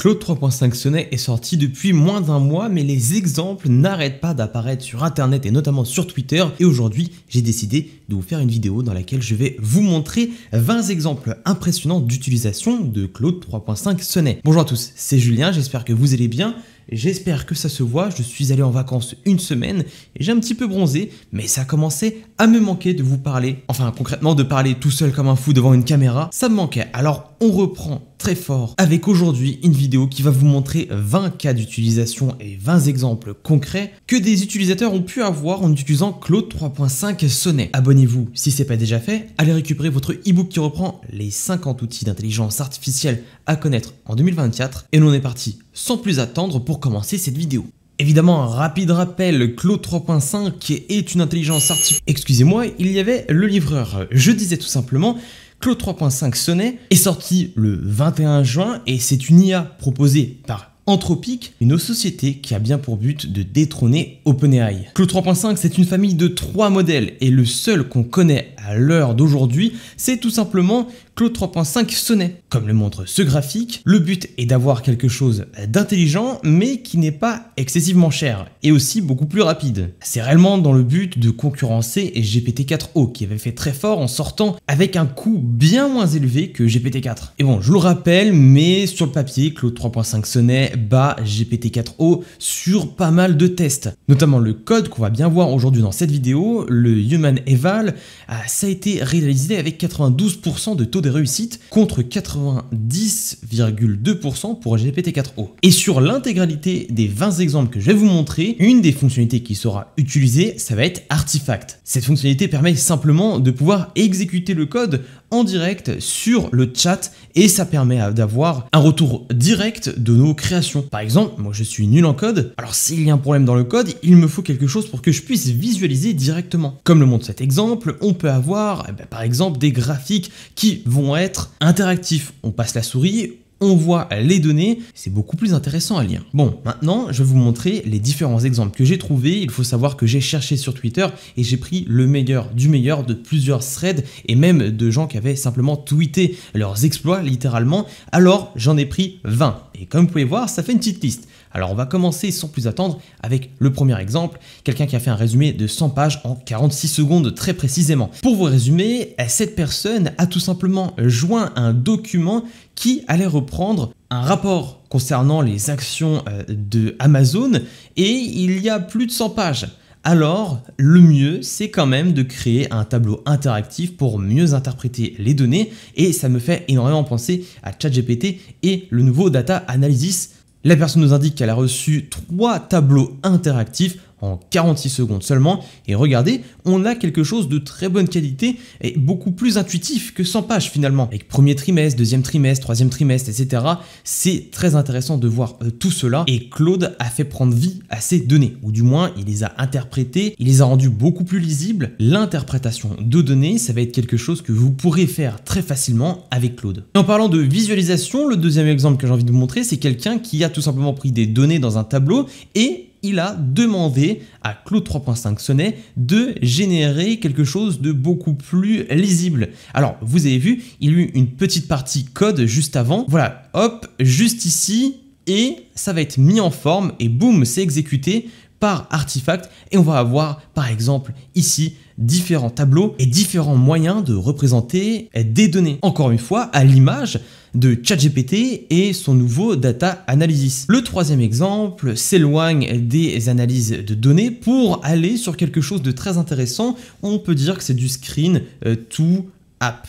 Claude 3.5 Sonnet est sorti depuis moins d'un mois, mais les exemples n'arrêtent pas d'apparaître sur internet et notamment sur Twitter. Et aujourd'hui, j'ai décidé de vous faire une vidéo dans laquelle je vais vous montrer 20 exemples impressionnants d'utilisation de Claude 3.5 Sonnet. Bonjour à tous, c'est Julien, j'espère que vous allez bien. J'espère que ça se voit, je suis allé en vacances une semaine et j'ai un petit peu bronzé, mais ça commençait à me manquer de vous parler. Enfin, concrètement, de parler tout seul comme un fou devant une caméra, ça me manquait. Alors, on reprend très fort avec aujourd'hui une vidéo qui va vous montrer 20 cas d'utilisation et 20 exemples concrets que des utilisateurs ont pu avoir en utilisant Claude 3.5 Sonnet. Abonnez-vous si ce c'est pas déjà fait, allez récupérer votre e-book qui reprend les 50 outils d'intelligence artificielle à connaître en 2024 et on est parti sans plus attendre pour commencer cette vidéo. Évidemment, un rapide rappel, Claude 3.5 est une intelligence artificielle. Excusez-moi, il y avait le livreur. Je disais tout simplement, Claude 3.5 Sonnet est sorti le 21 juin et c'est une IA proposée par Anthropique, une société qui a bien pour but de détrôner OpenAI. Claude 3.5, c'est une famille de trois modèles et le seul qu'on connaît à l'heure d'aujourd'hui, c'est tout simplement Claude 3.5 Sonnet. Comme le montre ce graphique, le but est d'avoir quelque chose d'intelligent mais qui n'est pas excessivement cher et aussi beaucoup plus rapide. C'est réellement dans le but de concurrencer GPT-4o qui avait fait très fort en sortant avec un coût bien moins élevé que GPT-4. Et bon, je vous le rappelle, mais sur le papier, Claude 3.5 Sonnet bas GPT-4o sur pas mal de tests. Notamment le code qu'on va bien voir aujourd'hui dans cette vidéo, le Human Eval, euh, ça a été réalisé avec 92% de taux de réussite contre 90,2% pour GPT-4o. Et sur l'intégralité des 20 exemples que je vais vous montrer, une des fonctionnalités qui sera utilisée, ça va être Artifact. Cette fonctionnalité permet simplement de pouvoir exécuter le code en direct sur le chat et ça permet d'avoir un retour direct de nos créations. Par exemple, moi je suis nul en code, alors s'il y a un problème dans le code, il me faut quelque chose pour que je puisse visualiser directement. Comme le montre cet exemple, on peut avoir eh ben, par exemple des graphiques qui vont être interactifs. On passe la souris, on voit les données, c'est beaucoup plus intéressant à lire. Bon, maintenant, je vais vous montrer les différents exemples que j'ai trouvés. Il faut savoir que j'ai cherché sur Twitter et j'ai pris le meilleur du meilleur de plusieurs threads et même de gens qui avaient simplement tweeté leurs exploits littéralement. Alors, j'en ai pris 20. Et comme vous pouvez voir, ça fait une petite liste. Alors on va commencer sans plus attendre avec le premier exemple, quelqu'un qui a fait un résumé de 100 pages en 46 secondes très précisément. Pour vous résumer, cette personne a tout simplement joint un document qui allait reprendre un rapport concernant les actions euh, de Amazon et il y a plus de 100 pages. Alors, le mieux, c'est quand même de créer un tableau interactif pour mieux interpréter les données et ça me fait énormément penser à ChatGPT et le nouveau Data Analysis la personne nous indique qu'elle a reçu trois tableaux interactifs en 46 secondes seulement. Et regardez, on a quelque chose de très bonne qualité et beaucoup plus intuitif que 100 pages finalement. Avec premier trimestre, deuxième trimestre, troisième trimestre, etc. C'est très intéressant de voir euh, tout cela et Claude a fait prendre vie à ces données, ou du moins il les a interprétées, il les a rendues beaucoup plus lisibles. L'interprétation de données, ça va être quelque chose que vous pourrez faire très facilement avec Claude. en parlant de visualisation, le deuxième exemple que j'ai envie de vous montrer, c'est quelqu'un qui a tout simplement pris des données dans un tableau et il a demandé à Claude 3.5 Sonnet de générer quelque chose de beaucoup plus lisible. Alors, vous avez vu, il y a eu une petite partie code juste avant. Voilà, hop, juste ici, et ça va être mis en forme, et boum, c'est exécuté par Artifact. et on va avoir par exemple ici différents tableaux et différents moyens de représenter des données. Encore une fois, à l'image de ChatGPT et son nouveau data analysis. Le troisième exemple s'éloigne des analyses de données pour aller sur quelque chose de très intéressant. On peut dire que c'est du screen euh, to app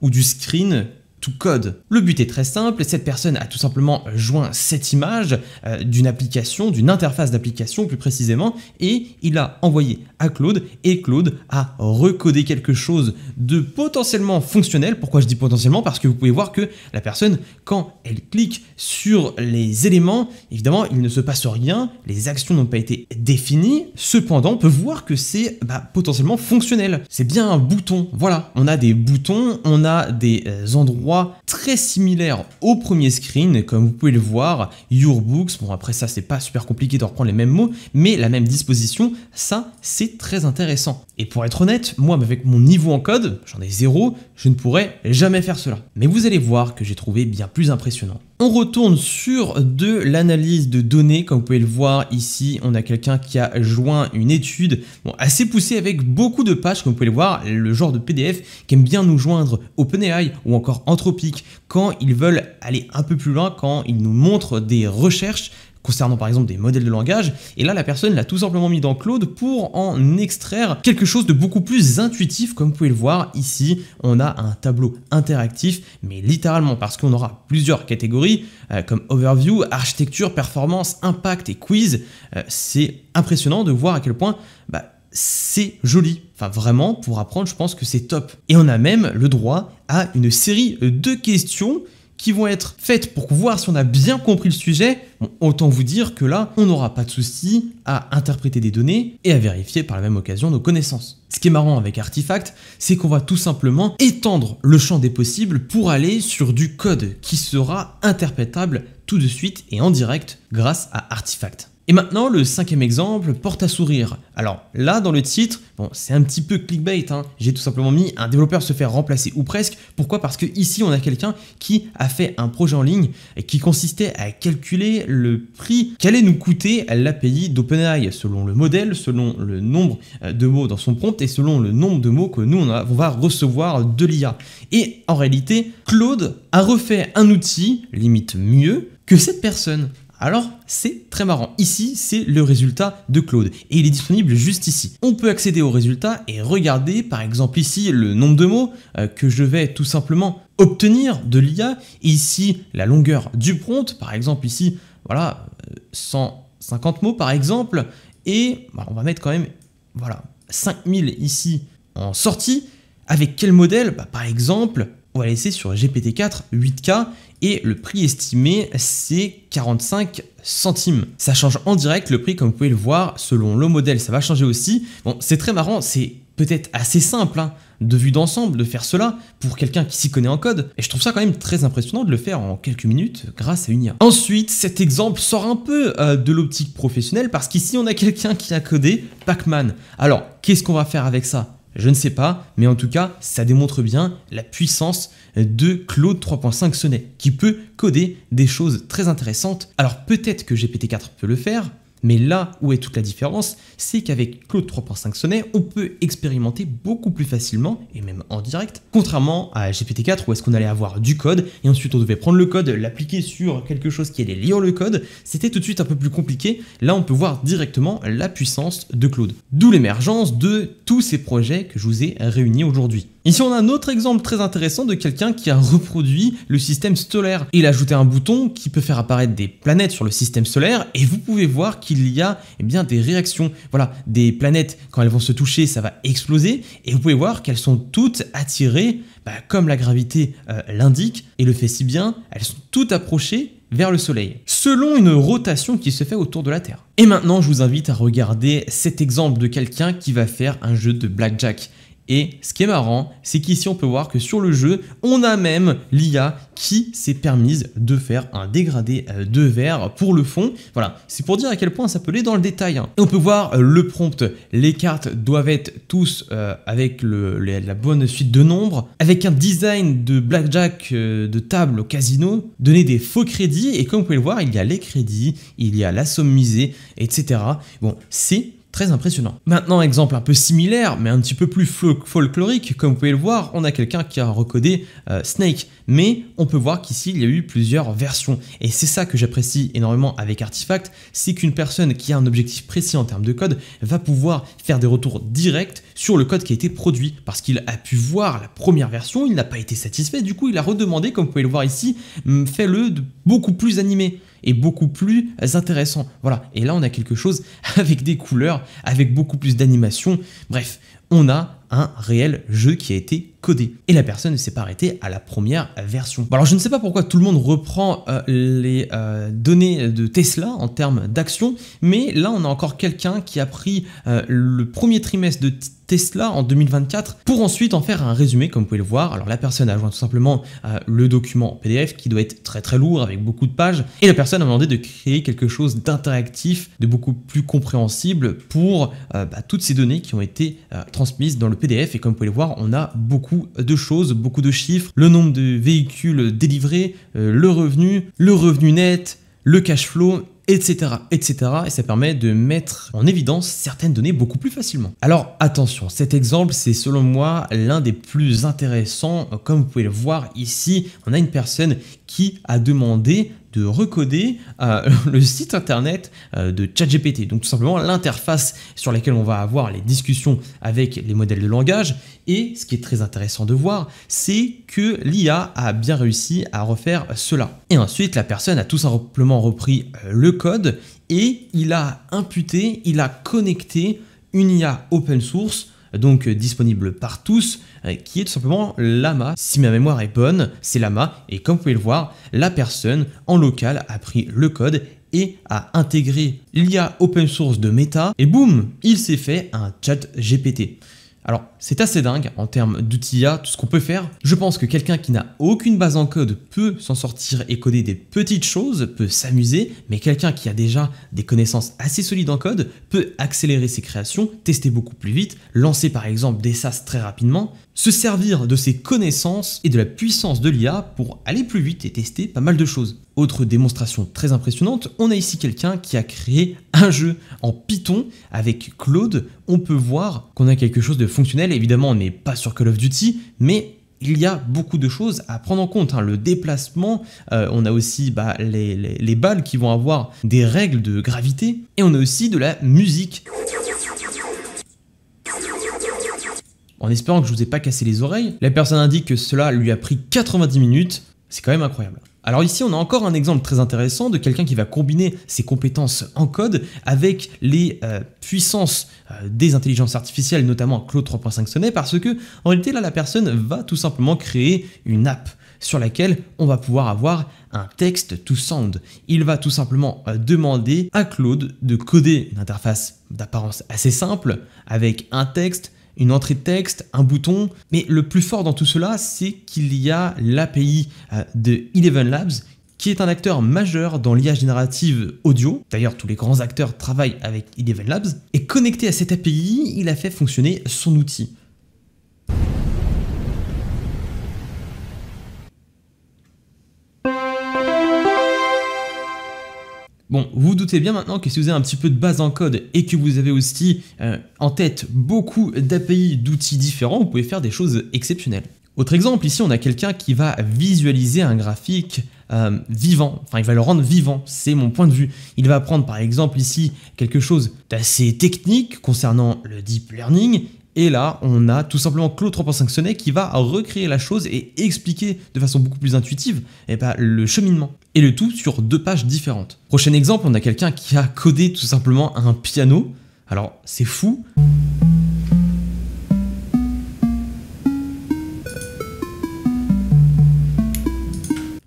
ou du screen code. Le but est très simple, cette personne a tout simplement joint cette image euh, d'une application, d'une interface d'application plus précisément, et il l'a envoyé à Claude, et Claude a recodé quelque chose de potentiellement fonctionnel. Pourquoi je dis potentiellement Parce que vous pouvez voir que la personne, quand elle clique sur les éléments, évidemment, il ne se passe rien, les actions n'ont pas été définies, cependant, on peut voir que c'est bah, potentiellement fonctionnel. C'est bien un bouton, voilà, on a des boutons, on a des euh, endroits très similaire au premier screen. Comme vous pouvez le voir, Your Books, bon après ça c'est pas super compliqué de reprendre les mêmes mots, mais la même disposition, ça c'est très intéressant. Et pour être honnête, moi avec mon niveau en code, j'en ai zéro, je ne pourrais jamais faire cela. Mais vous allez voir que j'ai trouvé bien plus impressionnant. On retourne sur de l'analyse de données, comme vous pouvez le voir ici, on a quelqu'un qui a joint une étude assez poussée avec beaucoup de pages, comme vous pouvez le voir, le genre de PDF aime bien nous joindre OpenAI ou encore Anthropic quand ils veulent aller un peu plus loin, quand ils nous montrent des recherches concernant par exemple des modèles de langage, et là la personne l'a tout simplement mis dans Claude pour en extraire quelque chose de beaucoup plus intuitif, comme vous pouvez le voir ici, on a un tableau interactif, mais littéralement parce qu'on aura plusieurs catégories, euh, comme overview, architecture, performance, impact et quiz, euh, c'est impressionnant de voir à quel point bah, c'est joli. Enfin, vraiment, pour apprendre, je pense que c'est top. Et on a même le droit à une série de questions qui vont être faites pour voir si on a bien compris le sujet, autant vous dire que là, on n'aura pas de souci à interpréter des données et à vérifier par la même occasion nos connaissances. Ce qui est marrant avec Artifact, c'est qu'on va tout simplement étendre le champ des possibles pour aller sur du code qui sera interprétable tout de suite et en direct grâce à Artifact. Et maintenant, le cinquième exemple porte à sourire. Alors là, dans le titre, bon, c'est un petit peu clickbait, hein. j'ai tout simplement mis un développeur se faire remplacer ou presque. Pourquoi Parce que ici, on a quelqu'un qui a fait un projet en ligne qui consistait à calculer le prix qu'allait nous coûter l'API d'OpenAI selon le modèle, selon le nombre euh, de mots dans son prompt et selon le nombre de mots que nous, on va recevoir de l'IA. Et en réalité, Claude a refait un outil, limite mieux, que cette personne alors c'est très marrant. Ici, c'est le résultat de Claude et il est disponible juste ici. On peut accéder au résultat et regarder par exemple ici le nombre de mots euh, que je vais tout simplement obtenir de l'IA ici la longueur du prompt par exemple ici voilà 150 euh, mots par exemple et bah, on va mettre quand même voilà 5000 ici en sortie avec quel modèle bah, par exemple on va laisser sur GPT-4 8K et le prix estimé c'est 45 centimes. Ça change en direct le prix comme vous pouvez le voir selon le modèle, ça va changer aussi. Bon, c'est très marrant, c'est peut-être assez simple hein, de vue d'ensemble de faire cela pour quelqu'un qui s'y connaît en code. Et je trouve ça quand même très impressionnant de le faire en quelques minutes grâce à une Ensuite, cet exemple sort un peu euh, de l'optique professionnelle parce qu'ici on a quelqu'un qui a codé Pac-Man. Alors, qu'est-ce qu'on va faire avec ça je ne sais pas, mais en tout cas, ça démontre bien la puissance de Claude 3.5 Sonnet, qui peut coder des choses très intéressantes. Alors peut-être que GPT-4 peut le faire, mais là où est toute la différence, c'est qu'avec Claude 3.5 Sonnet, on peut expérimenter beaucoup plus facilement, et même en direct, contrairement à GPT-4 où est-ce qu'on allait avoir du code, et ensuite on devait prendre le code, l'appliquer sur quelque chose qui allait lire le code, c'était tout de suite un peu plus compliqué, là on peut voir directement la puissance de Claude. D'où l'émergence de tous ces projets que je vous ai réunis aujourd'hui. Ici, on a un autre exemple très intéressant de quelqu'un qui a reproduit le système solaire. Il a ajouté un bouton qui peut faire apparaître des planètes sur le système solaire et vous pouvez voir qu'il y a eh bien, des réactions. Voilà, des planètes, quand elles vont se toucher, ça va exploser et vous pouvez voir qu'elles sont toutes attirées, bah, comme la gravité euh, l'indique et le fait si bien, elles sont toutes approchées vers le Soleil, selon une rotation qui se fait autour de la Terre. Et maintenant, je vous invite à regarder cet exemple de quelqu'un qui va faire un jeu de blackjack. Et ce qui est marrant, c'est qu'ici on peut voir que sur le jeu, on a même l'IA qui s'est permise de faire un dégradé euh, de verre pour le fond. Voilà, c'est pour dire à quel point ça peut aller dans le détail. Hein. Et on peut voir euh, le prompt, les cartes doivent être tous euh, avec la bonne suite de nombres, avec un design de blackjack de table au casino, donner des faux crédits, et comme vous pouvez le voir, il y a les crédits, il y a la somme misée, etc. Bon, c'est Très impressionnant. Maintenant, exemple un peu similaire, mais un petit peu plus folklorique, comme vous pouvez le voir, on a quelqu'un qui a recodé euh, Snake, mais on peut voir qu'ici, il y a eu plusieurs versions. Et c'est ça que j'apprécie énormément avec Artifact, c'est qu'une personne qui a un objectif précis en termes de code va pouvoir faire des retours directs sur le code qui a été produit, parce qu'il a pu voir la première version, il n'a pas été satisfait, du coup, il a redemandé, comme vous pouvez le voir ici, fais-le beaucoup plus animé est beaucoup plus intéressant. Voilà, et là on a quelque chose avec des couleurs, avec beaucoup plus d'animation. Bref, on a un réel jeu qui a été codé. Et la personne ne s'est pas arrêtée à la première version. alors je ne sais pas pourquoi tout le monde reprend euh, les euh, données de Tesla en termes d'action, mais là on a encore quelqu'un qui a pris euh, le premier trimestre de Tesla en 2024 pour ensuite en faire un résumé comme vous pouvez le voir. Alors la personne a joint tout simplement le document PDF qui doit être très très lourd avec beaucoup de pages et la personne a demandé de créer quelque chose d'interactif, de beaucoup plus compréhensible pour bah, toutes ces données qui ont été transmises dans le PDF et comme vous pouvez le voir, on a beaucoup de choses, beaucoup de chiffres, le nombre de véhicules délivrés, euh, le revenu, le revenu net, le cash flow, etc., etc. Et ça permet de mettre en évidence certaines données beaucoup plus facilement. Alors attention, cet exemple, c'est selon moi l'un des plus intéressants. Comme vous pouvez le voir ici, on a une personne qui a demandé de recoder euh, le site internet euh, de ChatGPT. Donc tout simplement l'interface sur laquelle on va avoir les discussions avec les modèles de langage. Et ce qui est très intéressant de voir, c'est que l'IA a bien réussi à refaire cela. Et ensuite, la personne a tout simplement repris euh, le code et il a imputé, il a connecté une IA open source, donc disponible par tous, euh, qui est tout simplement l'AMA. Si ma mémoire est bonne, c'est l'AMA, et comme vous pouvez le voir, la personne en local a pris le code et a intégré l'IA open source de Meta, et boum, il s'est fait un chat GPT. Alors, c'est assez dingue en termes d'outils tout ce qu'on peut faire. Je pense que quelqu'un qui n'a aucune base en code peut s'en sortir et coder des petites choses, peut s'amuser, mais quelqu'un qui a déjà des connaissances assez solides en code peut accélérer ses créations, tester beaucoup plus vite, lancer par exemple des sas très rapidement se servir de ses connaissances et de la puissance de l'IA pour aller plus vite et tester pas mal de choses. Autre démonstration très impressionnante, on a ici quelqu'un qui a créé un jeu en Python avec Claude. On peut voir qu'on a quelque chose de fonctionnel. Évidemment, on n'est pas sur Call of Duty, mais il y a beaucoup de choses à prendre en compte. Hein. Le déplacement, euh, on a aussi bah, les, les balles qui vont avoir des règles de gravité, et on a aussi de la musique. en espérant que je vous ai pas cassé les oreilles. La personne indique que cela lui a pris 90 minutes, c'est quand même incroyable. Alors ici, on a encore un exemple très intéressant de quelqu'un qui va combiner ses compétences en code avec les euh, puissances euh, des intelligences artificielles, notamment Claude 3.5 Sonnet, parce que en réalité, là, la personne va tout simplement créer une app sur laquelle on va pouvoir avoir un texte to sound. Il va tout simplement euh, demander à Claude de coder une interface d'apparence assez simple avec un texte, une entrée de texte, un bouton. Mais le plus fort dans tout cela, c'est qu'il y a l'API euh, de Eleven Labs qui est un acteur majeur dans l'IA générative audio. D'ailleurs, tous les grands acteurs travaillent avec Eleven Labs. Et connecté à cette API, il a fait fonctionner son outil. Bon, vous, vous doutez bien maintenant que si vous avez un petit peu de base en code et que vous avez aussi euh, en tête beaucoup d'API d'outils différents, vous pouvez faire des choses exceptionnelles. Autre exemple, ici on a quelqu'un qui va visualiser un graphique euh, vivant, enfin il va le rendre vivant, c'est mon point de vue. Il va prendre par exemple ici quelque chose d'assez technique concernant le deep learning, et là, on a tout simplement Claude 3.5 Sonnet qui va recréer la chose et expliquer de façon beaucoup plus intuitive eh ben, le cheminement. Et le tout sur deux pages différentes. Prochain exemple, on a quelqu'un qui a codé tout simplement un piano. Alors, c'est fou.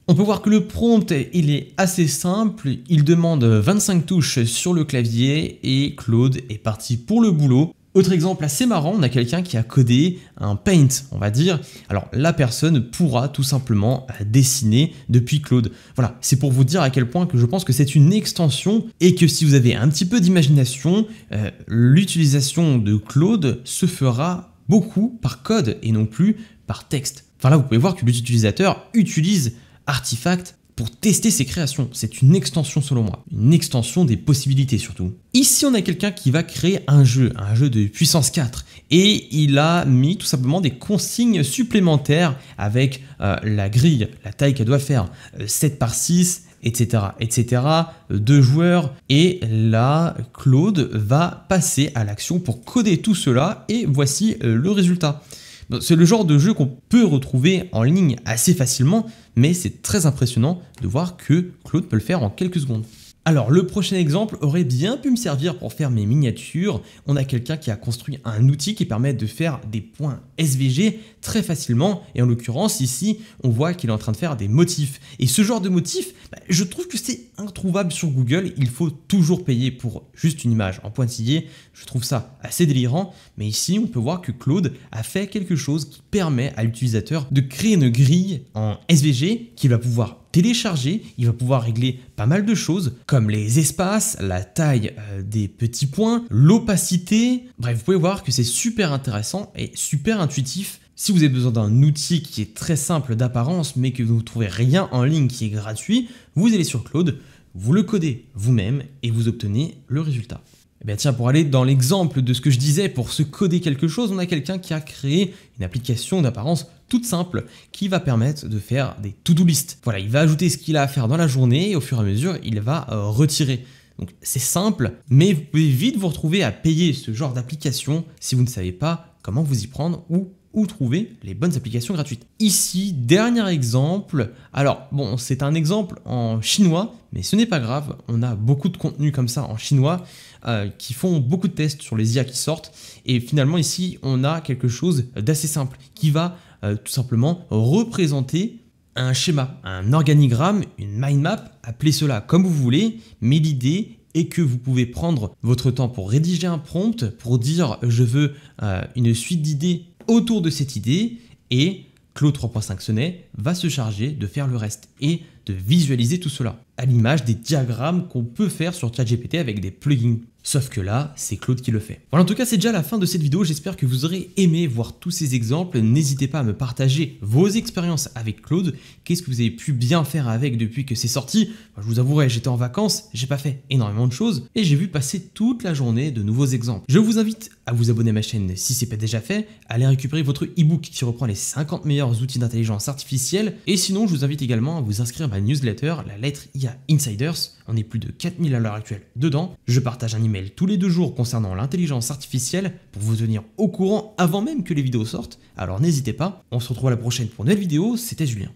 On peut voir que le prompt, il est assez simple, il demande 25 touches sur le clavier et Claude est parti pour le boulot. Autre exemple assez marrant, on a quelqu'un qui a codé un paint, on va dire. Alors la personne pourra tout simplement euh, dessiner depuis Claude. Voilà, c'est pour vous dire à quel point que je pense que c'est une extension et que si vous avez un petit peu d'imagination, euh, l'utilisation de Claude se fera beaucoup par code et non plus par texte. Enfin là, vous pouvez voir que l'utilisateur utilise Artifact pour tester ses créations. C'est une extension selon moi, une extension des possibilités surtout. Ici, on a quelqu'un qui va créer un jeu, un jeu de puissance 4, et il a mis tout simplement des consignes supplémentaires avec euh, la grille, la taille qu'elle doit faire, 7 euh, par 6, etc., etc., deux joueurs. Et là, Claude va passer à l'action pour coder tout cela et voici euh, le résultat. C'est le genre de jeu qu'on peut retrouver en ligne assez facilement, mais c'est très impressionnant de voir que Claude peut le faire en quelques secondes. Alors le prochain exemple aurait bien pu me servir pour faire mes miniatures. On a quelqu'un qui a construit un outil qui permet de faire des points SVG très facilement et en l'occurrence ici on voit qu'il est en train de faire des motifs. Et ce genre de motif, bah, je trouve que c'est introuvable sur Google, il faut toujours payer pour juste une image en pointillé, je trouve ça assez délirant, mais ici on peut voir que Claude a fait quelque chose qui permet à l'utilisateur de créer une grille en SVG qu'il va pouvoir télécharger. Il va pouvoir régler pas mal de choses comme les espaces, la taille euh, des petits points, l'opacité. Bref, vous pouvez voir que c'est super intéressant et super intuitif. Si vous avez besoin d'un outil qui est très simple d'apparence mais que vous ne trouvez rien en ligne qui est gratuit, vous allez sur Claude, vous le codez vous-même et vous obtenez le résultat. Eh bien tiens, pour aller dans l'exemple de ce que je disais, pour se coder quelque chose, on a quelqu'un qui a créé une application d'apparence simple qui va permettre de faire des to-do list. Voilà, il va ajouter ce qu'il a à faire dans la journée et au fur et à mesure, il va euh, retirer. Donc c'est simple, mais vous pouvez vite vous retrouver à payer ce genre d'application si vous ne savez pas comment vous y prendre ou où trouver les bonnes applications gratuites. Ici, dernier exemple. Alors, bon, c'est un exemple en chinois, mais ce n'est pas grave. On a beaucoup de contenus comme ça en chinois euh, qui font beaucoup de tests sur les IA qui sortent. Et finalement, ici, on a quelque chose d'assez simple qui va euh, tout simplement représenter un schéma, un organigramme, une mind map, appelez cela comme vous voulez, mais l'idée est que vous pouvez prendre votre temps pour rédiger un prompt, pour dire je veux euh, une suite d'idées autour de cette idée, et Claude 3.5 Sonnet va se charger de faire le reste et de visualiser tout cela, à l'image des diagrammes qu'on peut faire sur ChatGPT avec des plugins. Sauf que là, c'est Claude qui le fait. Voilà, en tout cas, c'est déjà la fin de cette vidéo. J'espère que vous aurez aimé voir tous ces exemples. N'hésitez pas à me partager vos expériences avec Claude. Qu'est-ce que vous avez pu bien faire avec depuis que c'est sorti Je vous avouerai, j'étais en vacances, j'ai pas fait énormément de choses et j'ai vu passer toute la journée de nouveaux exemples. Je vous invite à vous abonner à ma chaîne si c'est pas déjà fait, à aller récupérer votre e-book qui reprend les 50 meilleurs outils d'intelligence artificielle. Et sinon, je vous invite également à vous inscrire à ma newsletter, la lettre IA Insiders. On est plus de 4000 à l'heure actuelle dedans. Je partage un email tous les deux jours concernant l'intelligence artificielle pour vous tenir au courant avant même que les vidéos sortent, alors n'hésitez pas. On se retrouve la prochaine pour une nouvelle vidéo, c'était Julien.